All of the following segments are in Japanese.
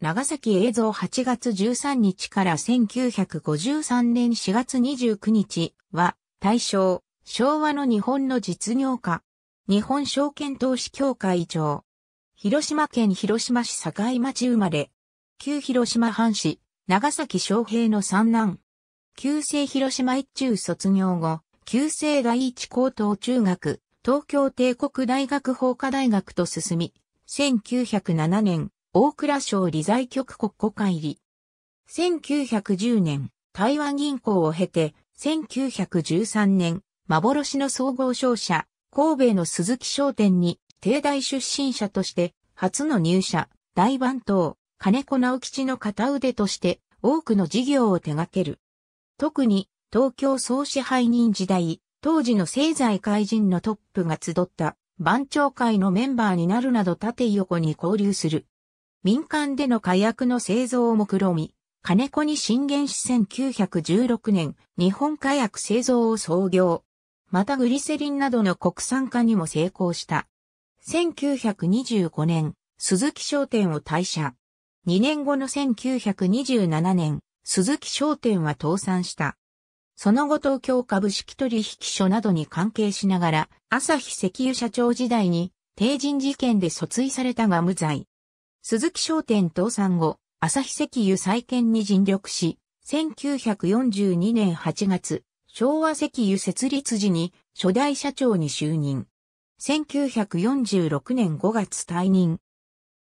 長崎映像8月13日から1953年4月29日は、大正、昭和の日本の実業家、日本証券投資協会長、広島県広島市境町生まれ、旧広島藩士、長崎昌平の三男、旧制広島一中卒業後、旧制第一高等中学、東京帝国大学法科大学と進み、1907年、大蔵省理財局国庫会議。1910年、台湾銀行を経て、1913年、幻の総合商社、神戸の鈴木商店に、帝大出身者として、初の入社、大番頭、金子直吉の片腕として、多くの事業を手掛ける。特に、東京総支配人時代、当時の政財界人のトップが集った、番長会のメンバーになるなど縦横に交流する。民間での火薬の製造を目論み、金子に進言し1916年、日本火薬製造を創業。またグリセリンなどの国産化にも成功した。1925年、鈴木商店を退社。2年後の1927年、鈴木商店は倒産した。その後東京株式取引所などに関係しながら、朝日石油社長時代に、定人事件で訴追されたが無罪。鈴木商店倒産後、朝日石油再建に尽力し、1942年8月、昭和石油設立時に初代社長に就任。1946年5月退任。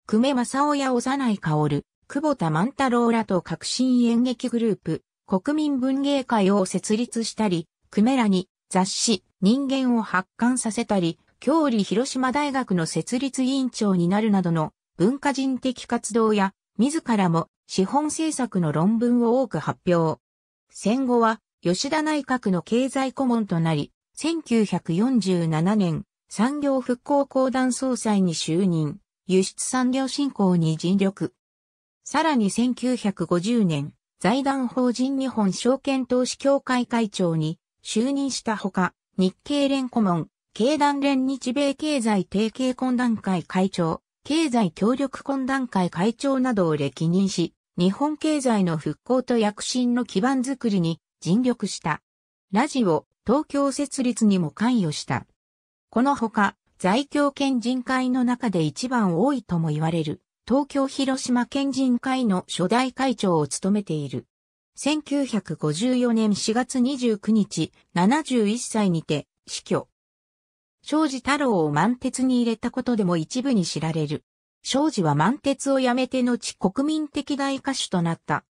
久米正親や幼い薫、久保田万太郎らと革新演劇グループ、国民文芸会を設立したり、久米らに雑誌、人間を発刊させたり、京里広島大学の設立委員長になるなどの文化人的活動や、自らも資本政策の論文を多く発表。戦後は、吉田内閣の経済顧問となり、1947年、産業復興公団総裁に就任、輸出産業振興に尽力。さらに1950年、財団法人日本証券投資協会会長に就任したほか、日経連顧問、経団連日米経済提携懇談会会長、経済協力懇談会会長などを歴任し、日本経済の復興と躍進の基盤づくりに尽力した。ラジオ、東京設立にも関与した。このほか、在京県人会の中で一番多いとも言われる、東京広島県人会の初代会長を務めている。1954年4月29日、71歳にて死去。庄司太郎を満鉄に入れたことでも一部に知られる。庄司は満鉄を辞めて後国民的大歌手となった。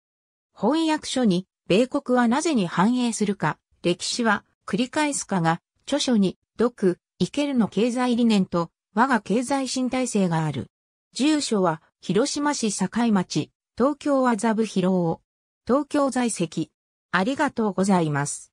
翻訳書に、米国はなぜに反映するか、歴史は繰り返すかが、著書に、読、イケルの経済理念と、我が経済新体制がある。住所は、広島市境町、東京麻布広尾、東京在籍。ありがとうございます。